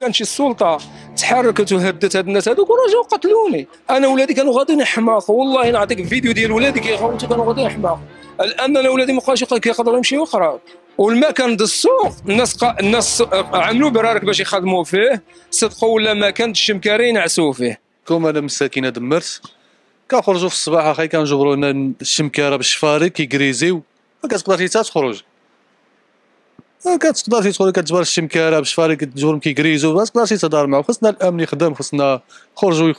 كانت شي السلطه تحركت وهدت هاد الناس هذوك وراجعوا قتلوني انا ولادي كانوا غاديين حماق والله نعطيك الفيديو ديال ولادي كيخرجوا كانوا غاديين حماق الان انا ولادي مابقاش كيقدروا يمشيو يقراوا والما كان السوق الناس قا... الناس عملوا برارك باش يخدموا فيه صدقوا ولا ما كانتش مكاري عسوا فيه كوم انا مساكينه دمرت كنخرجوا في الصباح اخي كنجبروا لنا الشمكاره بالشفاري كيكريزيو ما كتقدر حتى تخرج كتقدر تخرج كتجبر الشمكاره بالشفاري كتجبرهم كيكريزيو ما تقدرش تهضر معاهم خصنا الامن يخدم خصنا خرجوا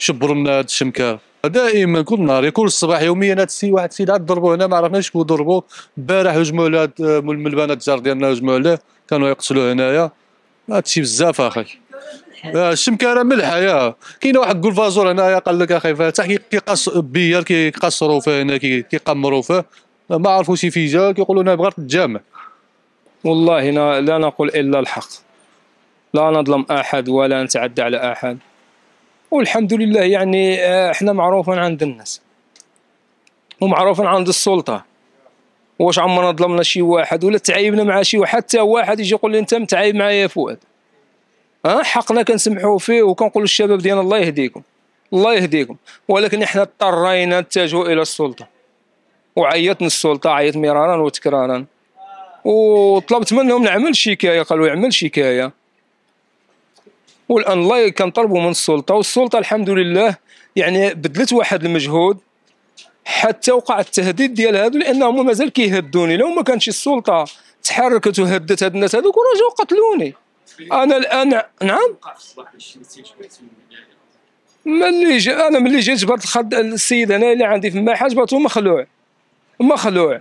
يشبروا لنا هاد الشمكاره دائما كل نهار كل صباح يوميا هاد السي واحد السيد عاد ضربوه هنا ما عرفناش شكون ضربوه البارح هجموا على هاد البنات الجار ديالنا هجموا عليه كانوا يقتلوه هنايا هادشي بزاف اخي الشمكاره ملحه يا كاين واحد فازور هنايا قال لك اخي فاتح كيقص بيار كيقصروا فيه هنا كيقمروا فيه ما عرفوش فيجا كيقولوا انا بغيت الجامع والله لا نقول الا الحق لا نظلم احد ولا نتعدى على احد والحمد لله يعني آه، احنا معروفين عند الناس ومعروفين عند السلطه واش عمرنا ظلمنا شي واحد ولا تعايبنا مع شي واحد حتى واحد يجي يقول لي انت متعايب معايا يا فؤاد حقنا كنسمحوا فيه وكنقولوا للشباب ديالنا الله يهديكم الله يهديكم ولكن احنا اضطرينا نتجهوا الى السلطه وعيطنا السلطه عيط مرارا وتكرارا وطلبت منهم نعمل شكايه قالوا يعمل شكايه والان الله كنطلبوا من السلطه والسلطه الحمد لله يعني بدلت واحد المجهود حتى وقع التهديد ديال هادو لانهم مازال كيهدوني لو ما كانش السلطه تحركت وهدت هاد الناس هادوك ورجعوا قتلوني انا الان نعم ملي جا انا ملي جيت جبرت الخد السيد هنا اللي عندي في الماحه جبرته مخلوع مخلوع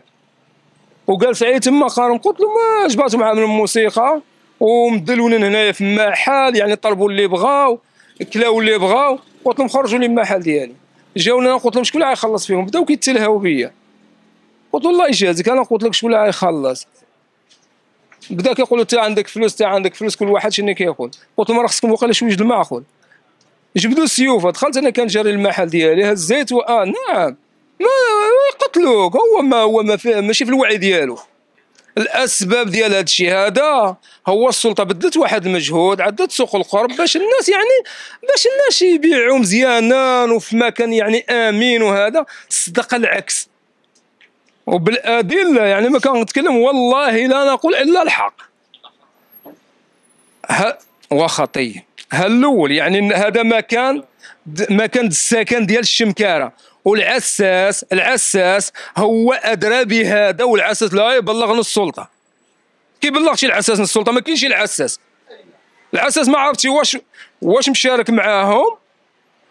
وقال عليه تما قارن قلت له ما جبرته معاه من الموسيقى ومدلونين هنايا في المحل يعني طلبوا اللي بغاو كلاو اللي بغاو قلت لهم خرجوا لي من المحل ديالي جاوني انا قلت لهم شكون اللي غيخلص فيهم بداو كيتلهاو بيا قلت الله يجازيك انا قلت لك شكون اللي غيخلص بدا كيقولوا انت عندك فلوس انت عندك فلوس كل واحد شنو كيقول قلت لهم راه خصكم وقيلا شويه د الماء اخويا جبدوا السيوف دخلت انا كنجري المحل ديالي هزيت اه نعم ما قتلوك هو ما هو ما فيه ماشي في الوعي ديالو الاسباب ديال هذا الشيء هذا هو السلطه بدلت واحد المجهود عدت سوق القرب باش الناس يعني باش الناس يبيعوا مزيانا وفي مكان يعني امين وهذا صدق العكس وبالادله يعني ما كنتكلم والله لا نقول الا الحق وخطي هل الاول يعني هذا مكان مكان السكن ديال الشمكاره والعساس العساس هو ادرى بهذا والعساس لا يبلغ السلطه شي العساس السلطه ما كاينش العساس العساس ما عرفتي واش واش مشارك معاهم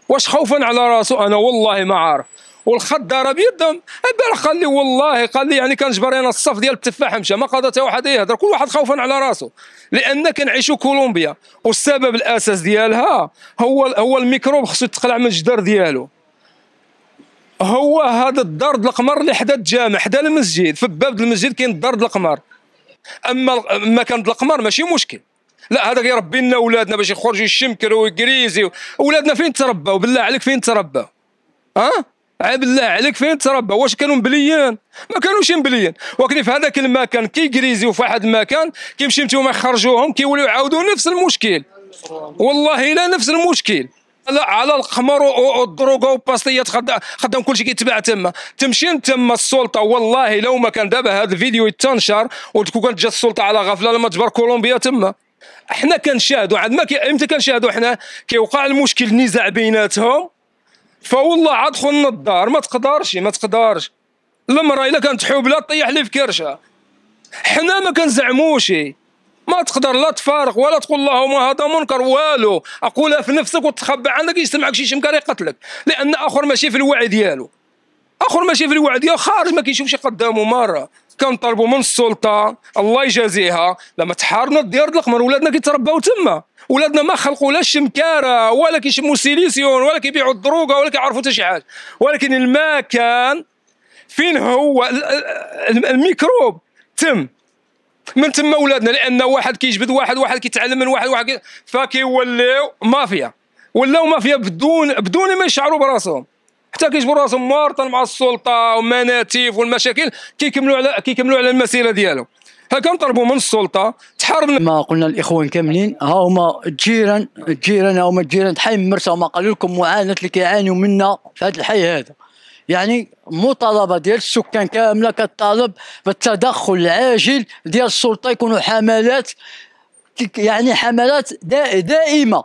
واش خوفا على راسو انا والله ما عارف والخضر بيدهم البارح قال لي والله قال لي يعني كنجبر انا الصف ديال التفاح مشى ما قضى حتى واحد يهضر كل واحد خوفا على راسه لان كنعيشوا كولومبيا والسبب الاساس ديالها هو هو الميكروب خصو يتقلع من الجدار ديالو هو هذا الدار القمر اللي حدا الجامع حدا المسجد في باب المسجد كاين دار القمر اما ما كان القمر ماشي مشكل لا هذا كيربي لنا ولادنا باش يخرجوا يشمكروا ويكريزي ولادنا فين تربوا بالله عليك فين تربوا ها أه؟ عيب الله عليك فين تربى واش كانوا مبليين ما كانوش مبليين ولكن في هذاك المكان كيكريزيو في واحد المكان كيمشي متيهم يخرجوهم كيوليو يعاودوا نفس المشكل والله الا نفس المشكل لا على القمر والدروغه والباستيات خدام كلشي كيتباع تما تمشي تما السلطه والله لو ما كان دابا هذا الفيديو يتنشر وتكون كانت جات السلطه على غفله لما تجبر كولومبيا تما احنا كنشاهدوا عاد ما امتى كنشاهدوا احنا كيوقع المشكل نزاع بيناتهم فوالله عاد خونا الدار ما تقدرش ما تقدرش المراه الا كانت حبلى طيح لي في كرشه حنا ما كنزعموش ما تقدر لا تفارق ولا تقول اللهم هذا منكر والو اقولها في نفسك وتخبى عندك يسمعك شي شمكار يقتلك لان اخر ماشي في الوعي ديالو اخر ماشي في الوعي ديالو خارج ما كيشوفش قدامه مره كنطلبوا من السلطه الله يجازيها لما تحارنا الديار القمر ولادنا كيترباو تما ولادنا ما خلقوا لا الشمكاره ولا كيشموا السيليسيون ولا كيبيعوا الدروقه ولا كيعرفوا حتى شي حاجه ولكن الماء كان فين هو الميكروب تم من تما ولادنا لان واحد كيجبد واحد واحد كيتعلم من واحد واحد فكيوليو مافيا ولاو مافيا بدون بدون ما يشعروا براسهم حتى كيجبروا راسهم مارطا مع السلطه ومناتيف والمشاكل كيكملوا على كيكملوا على المسيره ديالهم هكا نطلبوا من السلطه تحارب ما قلنا الاخوان كاملين ها هما الجيران الجيران ها هما الجيران حي مرسى هما قالوا لكم معاناه اللي كيعانيوا منا في هذا الحي هذا يعني مطالبه ديال السكان كامله كطالب بالتدخل العاجل ديال السلطه يكونوا حملات يعني حملات دائمه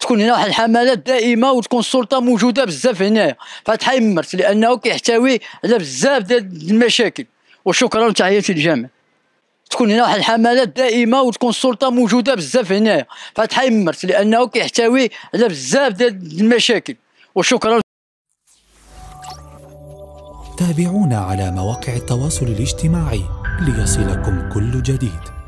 تكون هنا واحد الحملات دائمه وتكون السلطه موجوده بزاف هنايا حي مرس لانه كيحتوي على بزاف ديال المشاكل وشكرا وتحياتي للجميع تكون هنا واحد الحملات دائمه وتكون السلطه موجوده بزاف هنايا فتح مرت لانه كيحتوي على بزاف ديال المشاكل وشكرا تابعونا على مواقع التواصل الاجتماعي ليصلكم كل جديد